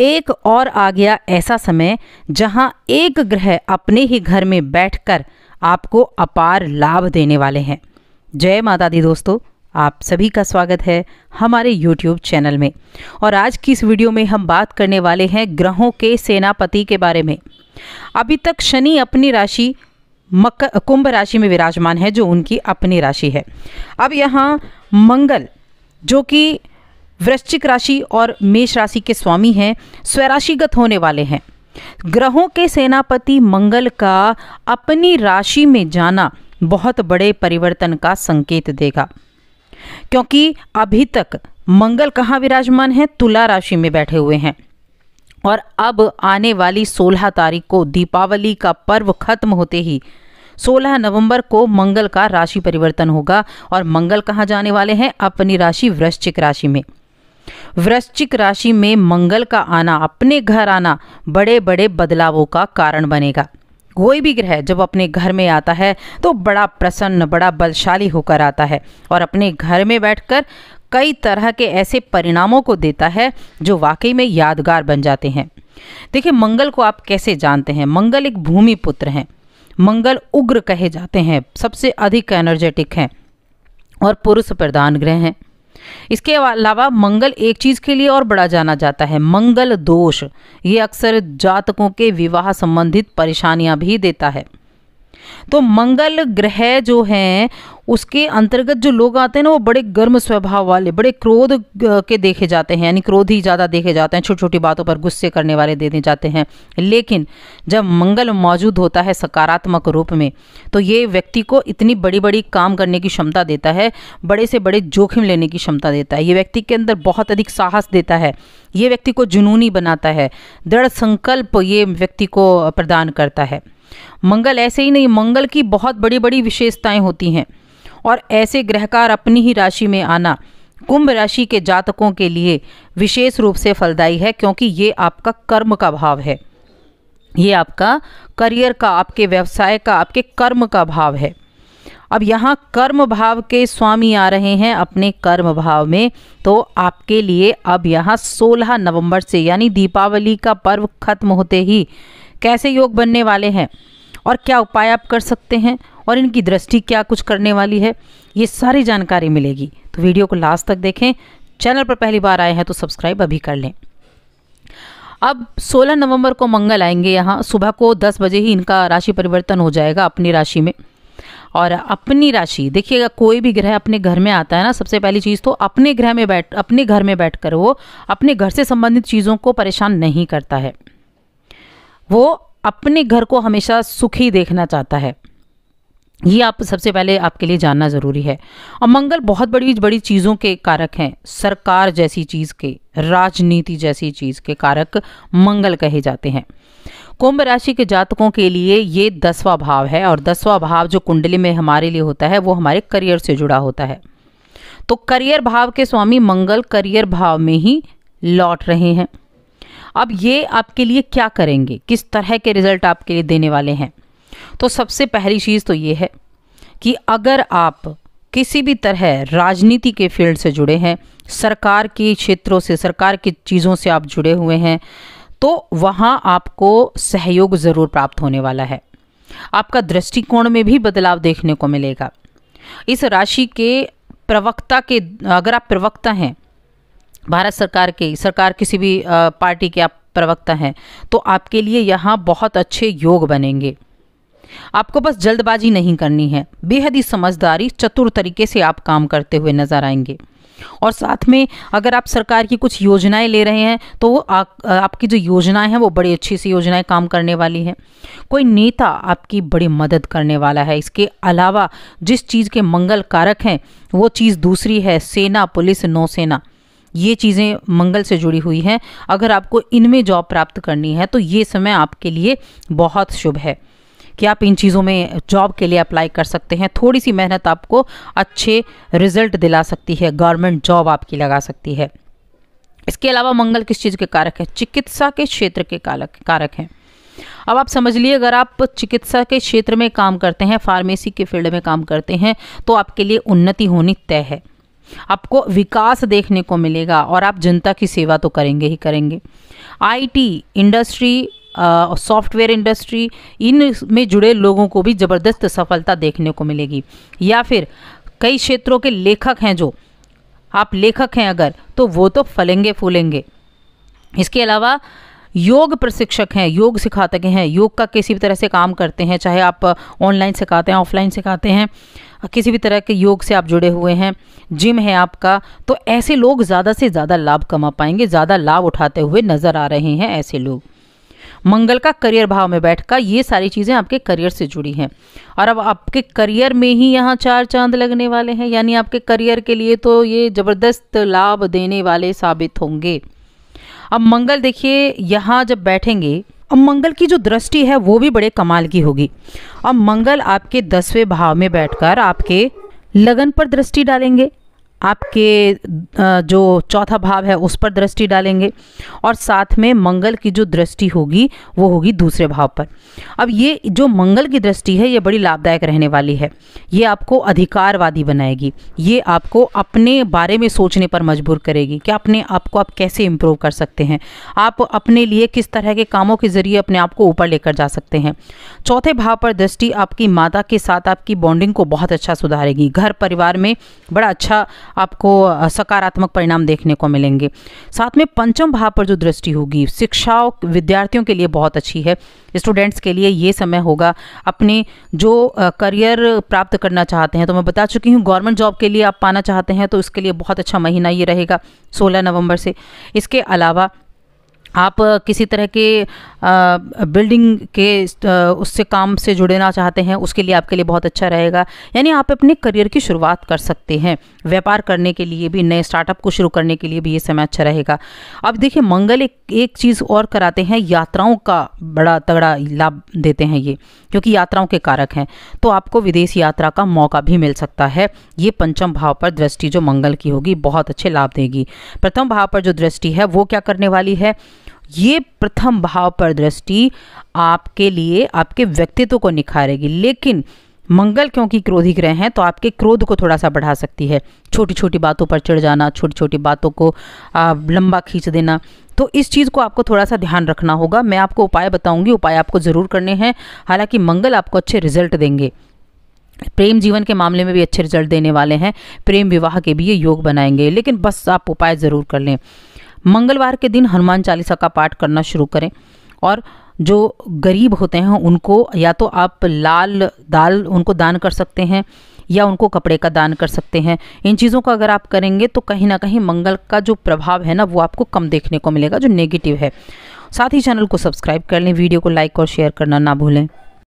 एक और आ गया ऐसा समय जहां एक ग्रह अपने ही घर में बैठकर आपको अपार लाभ देने वाले हैं जय माता दी दोस्तों आप सभी का स्वागत है हमारे YouTube चैनल में और आज की इस वीडियो में हम बात करने वाले हैं ग्रहों के सेनापति के बारे में अभी तक शनि अपनी राशि मकर कुंभ राशि में विराजमान है जो उनकी अपनी राशि है अब यहाँ मंगल जो कि वृश्चिक राशि और मेष राशि के स्वामी हैं स्वराशिगत होने वाले हैं ग्रहों के सेनापति मंगल का अपनी राशि में जाना बहुत बड़े परिवर्तन का संकेत देगा क्योंकि अभी तक मंगल कहाँ विराजमान है तुला राशि में बैठे हुए हैं और अब आने वाली 16 तारीख को दीपावली का पर्व खत्म होते ही 16 नवंबर को मंगल का राशि परिवर्तन होगा और मंगल कहाँ जाने वाले हैं अपनी राशि वृश्चिक राशि में वृश्चिक राशि में मंगल का आना अपने घर आना बड़े बड़े बदलावों का कारण बनेगा कोई भी ग्रह जब अपने घर में आता है तो बड़ा प्रसन्न बड़ा बलशाली होकर आता है और अपने घर में बैठकर कई तरह के ऐसे परिणामों को देता है जो वाकई में यादगार बन जाते हैं देखिए मंगल को आप कैसे जानते हैं मंगल एक भूमि पुत्र हैं मंगल उग्र कहे जाते हैं सबसे अधिक एनर्जेटिक हैं और पुरुष प्रधान ग्रह हैं इसके अलावा मंगल एक चीज़ के लिए और बड़ा जाना जाता है मंगल दोष ये अक्सर जातकों के विवाह संबंधित परेशानियां भी देता है तो मंगल ग्रह जो हैं उसके अंतर्गत जो लोग आते हैं ना वो बड़े गर्म स्वभाव वाले बड़े क्रोध के देखे जाते हैं यानी क्रोध ही ज़्यादा देखे जाते हैं छोटी छोटी बातों पर गुस्से करने वाले देने जाते हैं लेकिन जब मंगल मौजूद होता है सकारात्मक रूप में तो ये व्यक्ति को इतनी बड़ी बड़ी काम करने की क्षमता देता है बड़े से बड़े जोखिम लेने की क्षमता देता है ये व्यक्ति के अंदर बहुत अधिक साहस देता है ये व्यक्ति को जुनूनी बनाता है दृढ़ संकल्प ये व्यक्ति को प्रदान करता है मंगल ऐसे ही नहीं मंगल की बहुत बड़ी बड़ी विशेषताएं होती हैं और ऐसे ग्रहकार अपनी ही राशि में आना कुंभ राशि के जातकों के लिए विशेष रूप से फलदायी है क्योंकि ये आपका कर्म का भाव है ये आपका करियर का आपके व्यवसाय का आपके कर्म का भाव है अब यहाँ कर्म भाव के स्वामी आ रहे हैं अपने कर्म भाव में तो आपके लिए अब यहाँ 16 नवंबर से यानी दीपावली का पर्व खत्म होते ही कैसे योग बनने वाले हैं और क्या उपाय आप कर सकते हैं और इनकी दृष्टि क्या कुछ करने वाली है ये सारी जानकारी मिलेगी तो वीडियो को लास्ट तक देखें चैनल पर पहली बार आए हैं तो सब्सक्राइब अभी कर लें अब 16 नवंबर को मंगल आएंगे यहाँ सुबह को 10 बजे ही इनका राशि परिवर्तन हो जाएगा अपनी राशि में और अपनी राशि देखिएगा कोई भी ग्रह अपने घर में आता है ना सबसे पहली चीज़ तो अपने ग्रह में बैठ अपने घर में बैठ कर वो अपने घर से संबंधित चीज़ों को परेशान नहीं करता है वो अपने घर को हमेशा सुखी देखना चाहता है ये आप सबसे पहले आपके लिए जानना ज़रूरी है और मंगल बहुत बड़ी बड़ी चीज़ों के कारक हैं सरकार जैसी चीज़ के राजनीति जैसी चीज़ के कारक मंगल कहे जाते हैं कुंभ राशि के जातकों के लिए ये दसवां भाव है और दसवां भाव जो कुंडली में हमारे लिए होता है वो हमारे करियर से जुड़ा होता है तो करियर भाव के स्वामी मंगल करियर भाव में ही लौट रहे हैं अब ये आपके लिए क्या करेंगे किस तरह के रिजल्ट आपके लिए देने वाले हैं तो सबसे पहली चीज़ तो ये है कि अगर आप किसी भी तरह राजनीति के फील्ड से जुड़े हैं सरकार के क्षेत्रों से सरकार की चीज़ों से आप जुड़े हुए हैं तो वहाँ आपको सहयोग ज़रूर प्राप्त होने वाला है आपका दृष्टिकोण में भी बदलाव देखने को मिलेगा इस राशि के प्रवक्ता के अगर आप प्रवक्ता हैं भारत सरकार के सरकार किसी भी पार्टी के आप प्रवक्ता हैं तो आपके लिए यहाँ बहुत अच्छे योग बनेंगे आपको बस जल्दबाजी नहीं करनी है बेहद ही समझदारी चतुर तरीके से आप काम करते हुए नजर आएंगे और साथ में अगर आप सरकार की कुछ योजनाएं ले रहे हैं तो वो आ, आपकी जो योजनाएं हैं वो बड़ी अच्छी सी योजनाएं काम करने वाली हैं कोई नेता आपकी बड़ी मदद करने वाला है इसके अलावा जिस चीज़ के मंगल कारक हैं वो चीज़ दूसरी है सेना पुलिस नौसेना ये चीज़ें मंगल से जुड़ी हुई हैं अगर आपको इनमें जॉब प्राप्त करनी है तो ये समय आपके लिए बहुत शुभ है कि आप इन चीज़ों में जॉब के लिए अप्लाई कर सकते हैं थोड़ी सी मेहनत आपको अच्छे रिजल्ट दिला सकती है गवर्नमेंट जॉब आपकी लगा सकती है इसके अलावा मंगल किस चीज़ के कारक है चिकित्सा के क्षेत्र के कारक कारक हैं अब आप समझ लिए अगर आप चिकित्सा के क्षेत्र में काम करते हैं फार्मेसी के फील्ड में काम करते हैं तो आपके लिए उन्नति होनी तय है आपको विकास देखने को मिलेगा और आप जनता की सेवा तो करेंगे ही करेंगे आईटी इंडस्ट्री सॉफ्टवेयर इंडस्ट्री इन में जुड़े लोगों को भी ज़बरदस्त सफलता देखने को मिलेगी या फिर कई क्षेत्रों के लेखक हैं जो आप लेखक हैं अगर तो वो तो फलेंगे फूलेंगे इसके अलावा योग प्रशिक्षक हैं योग सिखाते हैं योग का किसी भी तरह से काम करते हैं चाहे आप ऑनलाइन सिखाते हैं ऑफलाइन सिखाते हैं किसी भी तरह के योग से आप जुड़े हुए हैं जिम है आपका तो ऐसे लोग ज़्यादा से ज़्यादा लाभ कमा पाएंगे ज़्यादा लाभ उठाते हुए नज़र आ रहे हैं ऐसे लोग मंगल का करियर भाव में बैठ का ये सारी चीज़ें आपके करियर से जुड़ी हैं और अब आपके करियर में ही यहाँ चार चांद लगने वाले हैं यानी आपके करियर के लिए तो ये ज़बरदस्त लाभ देने वाले साबित होंगे अब मंगल देखिए यहाँ जब बैठेंगे अब मंगल की जो दृष्टि है वो भी बड़े कमाल की होगी अब मंगल आपके दसवें भाव में बैठकर आपके लगन पर दृष्टि डालेंगे आपके जो चौथा भाव है उस पर दृष्टि डालेंगे और साथ में मंगल की जो दृष्टि होगी वो होगी दूसरे भाव पर अब ये जो मंगल की दृष्टि है ये बड़ी लाभदायक रहने वाली है ये आपको अधिकारवादी बनाएगी ये आपको अपने बारे में सोचने पर मजबूर करेगी कि अपने आप को आप कैसे इम्प्रूव कर सकते हैं आप अपने लिए किस तरह के कामों के ज़रिए अपने आप को ऊपर लेकर जा सकते हैं चौथे भाव पर दृष्टि आपकी माता के साथ आपकी बॉन्डिंग को बहुत अच्छा सुधारेगी घर परिवार में बड़ा अच्छा आपको सकारात्मक परिणाम देखने को मिलेंगे साथ में पंचम भाव पर जो दृष्टि होगी शिक्षा विद्यार्थियों के लिए बहुत अच्छी है स्टूडेंट्स के लिए ये समय होगा अपने जो करियर प्राप्त करना चाहते हैं तो मैं बता चुकी हूँ गवर्नमेंट जॉब के लिए आप पाना चाहते हैं तो उसके लिए बहुत अच्छा महीना ये रहेगा सोलह नवम्बर से इसके अलावा आप किसी तरह के बिल्डिंग के उससे काम से जुड़ना चाहते हैं उसके लिए आपके लिए बहुत अच्छा रहेगा यानी आप अपने करियर की शुरुआत कर सकते हैं व्यापार करने के लिए भी नए स्टार्टअप को शुरू करने के लिए भी ये समय अच्छा रहेगा अब देखिए मंगल एक एक चीज़ और कराते हैं यात्राओं का बड़ा तगड़ा लाभ देते हैं ये क्योंकि यात्राओं के कारक हैं तो आपको विदेश यात्रा का मौका भी मिल सकता है ये पंचम भाव पर दृष्टि जो मंगल की होगी बहुत अच्छे लाभ देगी प्रथम भाव पर जो दृष्टि है वो क्या करने वाली है ये प्रथम भाव पर दृष्टि आपके लिए आपके व्यक्तित्व को निखारेगी लेकिन मंगल क्योंकि क्रोधी ग्रह हैं तो आपके क्रोध को थोड़ा सा बढ़ा सकती है छोटी छोटी बातों पर चढ़ जाना छोटी छोटी बातों को लंबा खींच देना तो इस चीज़ को आपको थोड़ा सा ध्यान रखना होगा मैं आपको उपाय बताऊंगी उपाय आपको ज़रूर करने हैं हालांकि मंगल आपको अच्छे रिजल्ट देंगे प्रेम जीवन के मामले में भी अच्छे रिजल्ट देने वाले हैं प्रेम विवाह के भी ये योग बनाएंगे लेकिन बस आप उपाय ज़रूर कर लें मंगलवार के दिन हनुमान चालीसा का पाठ करना शुरू करें और जो गरीब होते हैं उनको या तो आप लाल दाल उनको दान कर सकते हैं या उनको कपड़े का दान कर सकते हैं इन चीज़ों का अगर आप करेंगे तो कहीं ना कहीं मंगल का जो प्रभाव है ना वो आपको कम देखने को मिलेगा जो नेगेटिव है साथ ही चैनल को सब्सक्राइब कर लें वीडियो को लाइक और शेयर करना ना भूलें